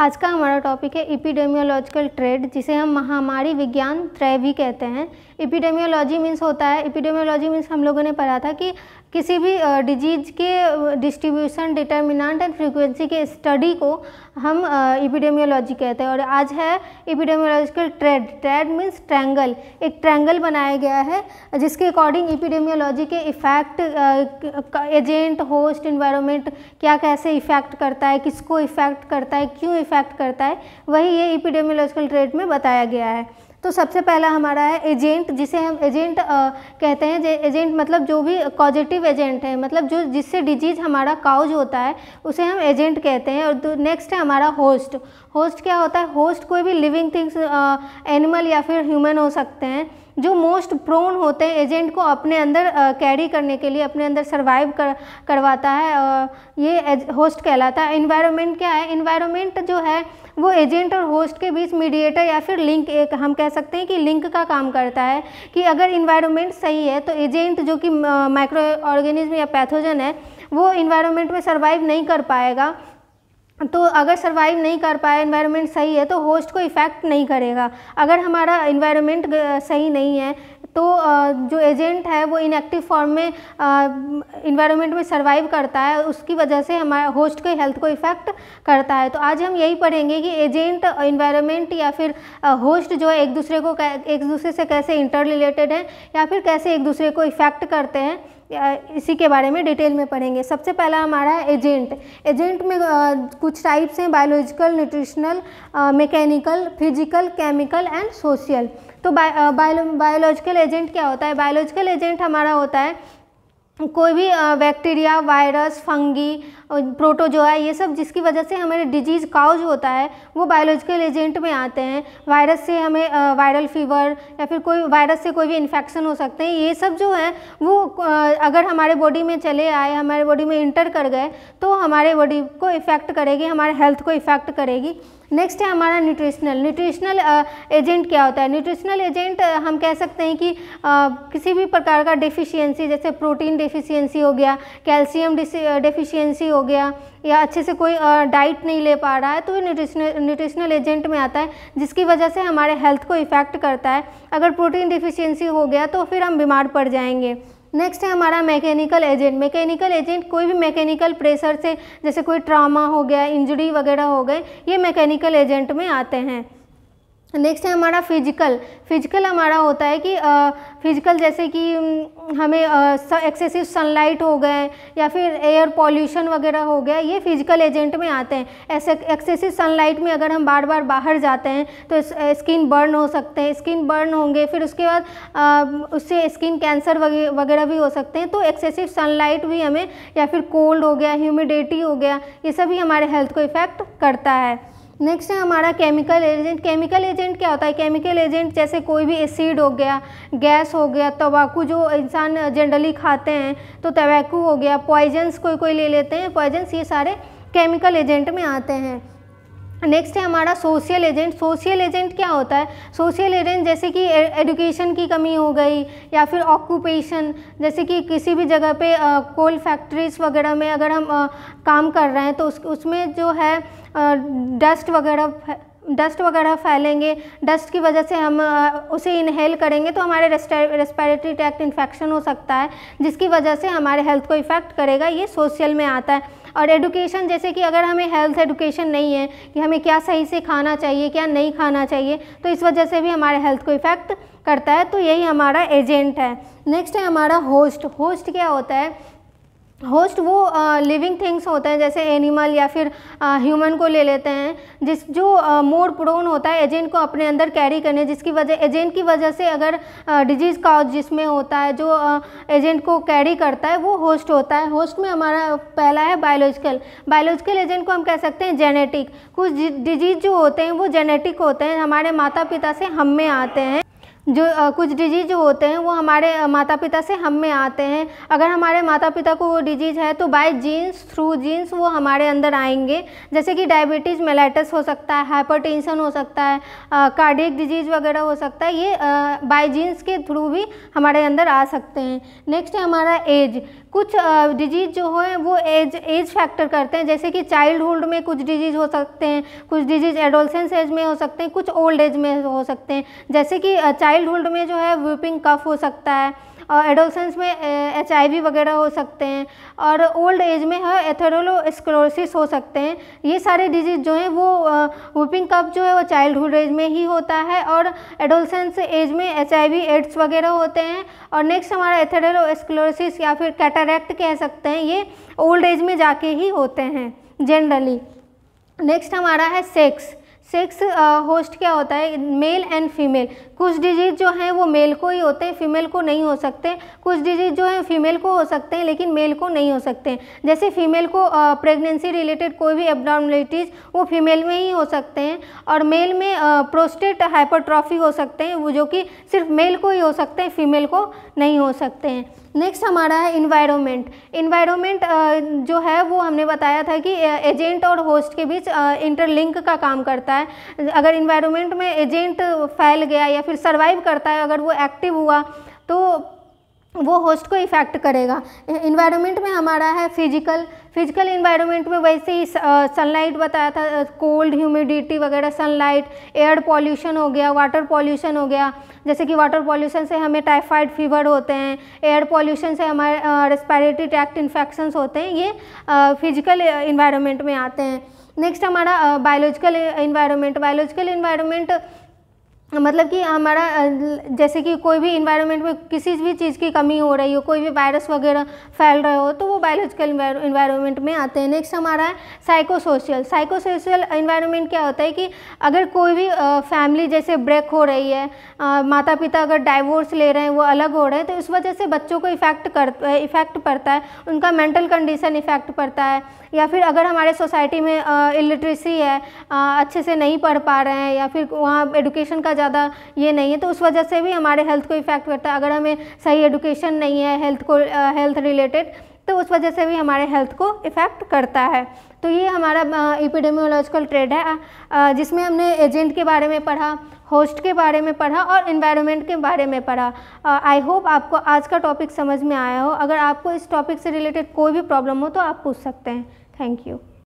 आज का हमारा टॉपिक है इपिडेमियोलॉजिकल ट्रेड जिसे हम महामारी विज्ञान त्रय भी कहते हैं इपिडेमियोलॉजी मीन्स होता है इपिडेमियोलॉजी मीन्स हम लोगों ने पढ़ा था कि किसी भी डिजीज के डिस्ट्रीब्यूशन डिटर्मिनाट एंड फ्रीक्वेंसी के स्टडी को हम इपिडेमियोलॉजी कहते हैं और आज है epidemiological triad triad means triangle एक ट्रैंगल बनाया गया है जिसके अकॉर्डिंग इपिडेमियोलॉजी के इफ़ैक्ट एजेंट होस्ट इन्वायरमेंट क्या कैसे इफ़ेक्ट करता है किसको इफ़ेक्ट करता है क्यों इफ़ेक्ट करता है वही ये इपिडेमियोलॉजिकल ट्रेड में बताया गया है तो सबसे पहला हमारा है एजेंट जिसे हम एजेंट आ, कहते हैं एजेंट मतलब जो भी पॉजिटिव एजेंट है मतलब जो जिससे डिजीज हमारा काउज होता है उसे हम एजेंट कहते हैं और नेक्स्ट है हमारा होस्ट होस्ट क्या होता है होस्ट कोई भी लिविंग थिंग्स एनिमल या फिर ह्यूमन हो सकते हैं जो मोस्ट प्रोन होते हैं एजेंट को अपने अंदर कैरी करने के लिए अपने अंदर सर्वाइव कर करवाता है ये होस्ट कहलाता है इन्वायरमेंट क्या है इन्वायरमेंट जो है वो एजेंट और होस्ट के बीच मीडिएटर या फिर लिंक एक हम कह सकते हैं कि लिंक का काम करता है कि अगर इन्वायरमेंट सही है तो एजेंट जो कि माइक्रो ऑर्गेनिज्म या पैथोजन है वो इन्वायरमेंट में सर्वाइव नहीं कर पाएगा तो अगर सर्वाइव नहीं कर पाए इन्वायरमेंट सही है तो होस्ट को इफ़ेक्ट नहीं करेगा अगर हमारा इन्वायरमेंट सही नहीं है तो जो एजेंट है वो इनएक्टिव फॉर्म में इन्वायरमेंट में सर्वाइव करता है उसकी वजह से हमारे होस्ट के हेल्थ को इफ़ेक्ट करता है तो आज हम यही पढ़ेंगे कि एजेंट इन्वायरमेंट या फिर होस्ट जो है एक दूसरे को एक दूसरे से कैसे इंटर रिलेटेड है या फिर कैसे एक दूसरे को इफ़ेक्ट करते हैं इसी के बारे में डिटेल में पढ़ेंगे सबसे पहला हमारा है एजेंट एजेंट में कुछ टाइप्स हैं biological nutritional mechanical physical chemical and social तो बायोलॉजिकल एजेंट क्या होता है बायोलॉजिकल एजेंट हमारा होता है कोई भी बैक्टीरिया वायरस फंगी प्रोटोजोआ ये सब जिसकी वजह से हमें डिजीज़ काउज होता है वो बायोलॉजिकल एजेंट में आते हैं वायरस से हमें वायरल फीवर या फिर कोई वायरस से कोई भी इन्फेक्शन हो सकते हैं ये सब जो है वो अगर हमारे बॉडी में चले आए हमारे बॉडी में इंटर कर गए तो हमारे बॉडी को इफ़ेक्ट करेगी हमारे हेल्थ को इफ़ेक्ट करेगी नेक्स्ट है हमारा न्यूट्रिशनल न्यूट्रिशनल एजेंट क्या होता है न्यूट्रिशनल एजेंट हम कह सकते हैं कि आ, किसी भी प्रकार का डिफिशियंसी जैसे प्रोटीन डिफिशियंसी हो गया कैल्शियम डिफिशियंसी हो गया या अच्छे से कोई डाइट नहीं ले पा रहा है तो न्यूट्रिशनल न्यूट्रिशनल एजेंट में आता है जिसकी वजह से हमारे हेल्थ को इफ़ेक्ट करता है अगर प्रोटीन डिफिशियंसी हो गया तो फिर हम बीमार पड़ जाएंगे नेक्स्ट है हमारा मैकेनिकल एजेंट मैकेनिकल एजेंट कोई भी मैकेनिकल प्रेशर से जैसे कोई ट्रामा हो गया इंजरी वगैरह हो गए ये मैकेनिकल एजेंट में आते हैं नेक्स्ट है हमारा फिजिकल फिजिकल हमारा होता है कि फिजिकल जैसे कि हमें एक्सेसिव सनलाइट हो गए या फिर एयर पॉल्यूशन वगैरह हो गया ये फिजिकल एजेंट में आते हैं ऐसे एक्सेसिव सनलाइट में अगर हम बार बार बाहर जाते हैं तो स्किन बर्न हो सकते हैं स्किन बर्न होंगे फिर उसके बाद आ, उससे स्किन कैंसर वगैरह भी हो सकते हैं तो एक्सेसिव सनलाइट भी हमें या फिर कोल्ड हो गया ह्यूमिडिटी हो गया ये सभी हमारे हेल्थ को इफ़ेक्ट करता है नेक्स्ट है हमारा केमिकल एजेंट केमिकल एजेंट क्या होता है केमिकल एजेंट जैसे कोई भी एसिड हो गया गैस हो गया तंबाकू जो इंसान जनरली खाते हैं तो तंबाकू हो गया पॉइजन्स कोई कोई ले लेते हैं पॉइजन्स ये सारे केमिकल एजेंट में आते हैं नेक्स्ट है हमारा सोशल एजेंट सोशल एजेंट क्या होता है सोशल एजेंट जैसे कि एडुकेशन की कमी हो गई या फिर ऑक्यूपेशन जैसे कि किसी भी जगह पे कोल फैक्ट्रीज वगैरह में अगर हम आ, काम कर रहे हैं तो उस उसमें जो है डस्ट वगैरह डस्ट वगैरह फैलेंगे डस्ट की वजह से हम उसे इनहेल करेंगे तो हमारे रेस्पिरेटरी ट्रैक्ट इन्फेक्शन हो सकता है जिसकी वजह से हमारे हेल्थ को इफ़ेक्ट करेगा ये सोशल में आता है और एडुकेशन जैसे कि अगर हमें हेल्थ एडुकेशन नहीं है कि हमें क्या सही से खाना चाहिए क्या नहीं खाना चाहिए तो इस वजह से भी हमारे हेल्थ को इफ़ेक्ट करता है तो यही हमारा एजेंट है नेक्स्ट है हमारा होस्ट होस्ट क्या होता है होस्ट वो लिविंग uh, थिंग्स होते हैं जैसे एनिमल या फिर ह्यूमन uh, को ले लेते हैं जिस जो मोड uh, प्रोन होता है एजेंट को अपने अंदर कैरी करने जिसकी वजह एजेंट की वजह से अगर डिजीज़ काउज जिसमें होता है जो एजेंट को कैरी करता है वो होस्ट होता है होस्ट में हमारा पहला है बायोलॉजिकल बायोलॉजिकल एजेंट को हम कह सकते हैं जेनेटिक कुछ डिजीज़ जो होते हैं वो जेनेटिक होते हैं हमारे माता पिता से हम में आते हैं जो आ, कुछ डिजीज होते हैं वो हमारे माता पिता से हम में आते हैं अगर हमारे माता पिता को वो डिजीज है तो बाय जीन्स थ्रू जीन्स वो हमारे अंदर आएंगे जैसे कि डायबिटीज़ मेलाइटस हो सकता है हाइपरटेंशन हो सकता है कार्डियक डिजीज़ वगैरह हो सकता है ये बाय जीन्स के थ्रू भी हमारे अंदर आ सकते हैं नेक्स्ट है हमारा एज कुछ डिजीज़ जो है वो एज एज फैक्टर करते हैं जैसे कि चाइल्डहुड में कुछ डिजीज़ हो सकते हैं कुछ डिजीज़ एडोलसेंस एज में हो सकते हैं कुछ ओल्ड एज में हो सकते हैं जैसे कि चाइल्ड चाइल्डहुड में जो है व्यूपिंग कफ हो सकता है और एडोलसेंस में एच वगैरह हो सकते हैं और ओल्ड एज में है हाँ, एथेरोलोस्क्लोसिस हो सकते हैं ये सारे डिजीज़ जो हैं वो वूपिंग कप जो है वो चाइल्डहुड एज में ही होता है और एडोलसेंस एज में एच एड्स वगैरह होते हैं और नेक्स्ट हमारा एथेरोलोस्क्लोसिस या फिर कैटारैक्ट कह सकते हैं ये ओल्ड एज में जाके ही होते हैं जनरली नेक्स्ट हमारा है सेक्स सेक्स होस्ट क्या होता है मेल एंड फीमेल कुछ डिजीज़ जो हैं वो मेल को ही होते हैं फीमेल को नहीं हो सकते कुछ डिजीज़ जो हैं फीमेल को हो सकते हैं लेकिन मेल को नहीं हो सकते हैं जैसे फीमेल को प्रेगनेंसी रिलेटेड कोई भी एबनॉर्मलिटीज़ वो फीमेल में ही हो सकते हैं और मेल में प्रोस्टेट हाइपरट्रॉफी हो सकते हैं वो जो कि सिर्फ मेल को ही हो सकते हैं फीमेल को नहीं हो सकते हैं नेक्स्ट हमारा है इन्वायरमेंट इन्वायरमेंट जो है वो हमने बताया था कि एजेंट और होस्ट के बीच इंटरलिंक का काम करता है अगर इन्वायरमेंट में एजेंट फैल गया या फिर सर्वाइव करता है अगर वो एक्टिव हुआ तो वो होस्ट को इफ़ेक्ट करेगा इन्वायरमेंट में हमारा है फिजिकल फिजिकल इन्वायरमेंट में वैसे ही सनलाइट बताया था कोल्ड ह्यूमिडिटी वगैरह सनलाइट एयर पॉल्यूशन हो गया वाटर पॉल्यूशन हो गया जैसे कि वाटर पॉल्यूशन से हमें टाइफाइड फीवर होते हैं एयर पॉल्यूशन से हमारे रेस्पायरेटरी ट्रैक्ट इन्फेक्शंस होते हैं ये फिजिकल इन्वायरमेंट में आते हैं नेक्स्ट हमारा बायोलॉजिकल इन्वायरमेंट बायोलॉजिकल इन्वायरमेंट मतलब कि हमारा जैसे कि कोई भी इन्वायरमेंट में किसी भी चीज़ की कमी हो रही हो कोई भी वायरस वगैरह फैल रहे हो तो वो बायोलॉजिकल इन्वायरमेंट में आते हैं नेक्स्ट हमारा है psycho social psycho social environment क्या होता है कि अगर कोई भी फैमिली जैसे ब्रेक हो रही है आ, माता पिता अगर डाइवोर्स ले रहे हैं वो अलग हो रहे हैं तो इस वजह से बच्चों को इफेक्ट कर इफेक्ट पड़ता है उनका मेंटल कंडीशन इफेक्ट पड़ता है या फिर अगर हमारे सोसाइटी में इलिट्रेसी है आ, अच्छे से नहीं पढ़ पा रहे हैं या फिर वहाँ एडुकेशन का ज़्यादा ये नहीं है तो उस वजह से भी हमारे हेल्थ को इफ़ेक्ट करता है अगर हमें सही एडुकेशन नहीं है हेल्थ को हेल्थ रिलेटेड तो उस वजह से भी हमारे हेल्थ को इफ़ेक्ट करता है तो ये हमारा इपिडेमियोलॉजिकल ट्रेड है जिसमें हमने एजेंट के बारे में पढ़ा होस्ट के बारे में पढ़ा और इन्वायरमेंट के बारे में पढ़ा आई होप आपको आज का टॉपिक समझ में आया हो अगर आपको इस टॉपिक से रिलेटेड कोई भी प्रॉब्लम हो तो आप पूछ सकते हैं थैंक यू